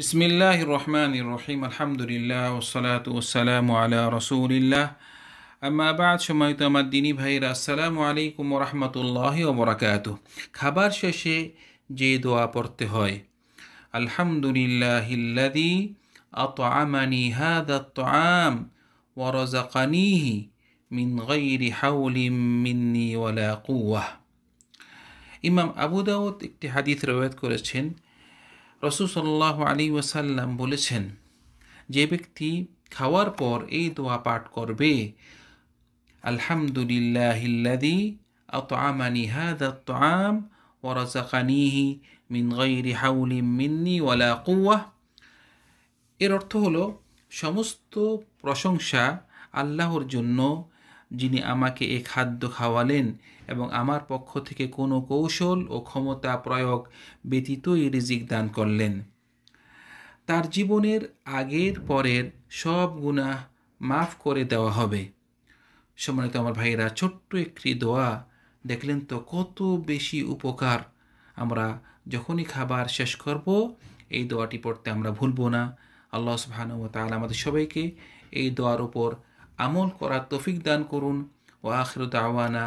বিসমিল্লাহ রহমান রহিম আলহামদুলিল্লাহ ওসলাত ওসালাম আলা রসুলিল্লাহ আমাবাদ সময়ত আমার দিনী ভাইরা আসসালামু আলাইকুম রহমতুল্লাহ ওবরাকাত খাবার শেষে যে দোয়া পড়তে হয় আলহামদুলিল্লাহিল্লাদি আত আমানি হাদাত আম ওরজাকানিহি মিন গৈরি হাউলিম মিন্নি ওয়ালা কুয়াহ ইমাম আবু দাউদ একটি হাদিস রওয়াত করেছেন রসুল সাল্লাহ আলী ওয়াসাল্লাম বলেছেন যে ব্যক্তি খাওয়ার পর এই দোয়া পাঠ করবে আলহামদুলিল্লাহিল্লাদি আতআমানি হাদা আতআম ওয়ারাজাকানিহি মিন গাইরি হাউলি মিন্নি ওয়ালা কুয়া এর অর্থ হলো সমস্ত প্রশংসা আল্লাহর জন্য যিনি আমাকে এ খাদ্য খাওয়ালেন এবং আমার পক্ষ থেকে কোনো কৌশল ও ক্ষমতা প্রয়োগ ব্যতীতই রিজিক দান করলেন তার জীবনের আগের পরের সব গুণা মাফ করে দেওয়া হবে সম্মানিত আমার ভাইয়েরা ছোট্ট একটি দোয়া দেখলেন তো কত বেশি উপকার আমরা যখনই খাবার শেষ করব এই দোয়াটি পড়তে আমরা ভুলব না আল্লাহ সুবাহানু তাহলে আমাদের সবাইকে এই দোয়ার উপর আমল করার তৌফিক দান করুন ও আখির দাওয়ানা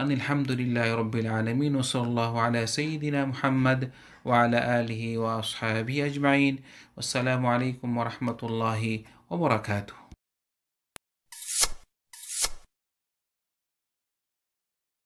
আন আলহামদুলিল্লাহ রবিল আলমিন ওসল্লাহ আলা সঈদিনা মুহাম্মদ ওয়ালা আলহি ওয়াসহাবি আজমাইন আসসালামু আলাইকুম ওরহমতুল্লাহি ওবরাকাতুহ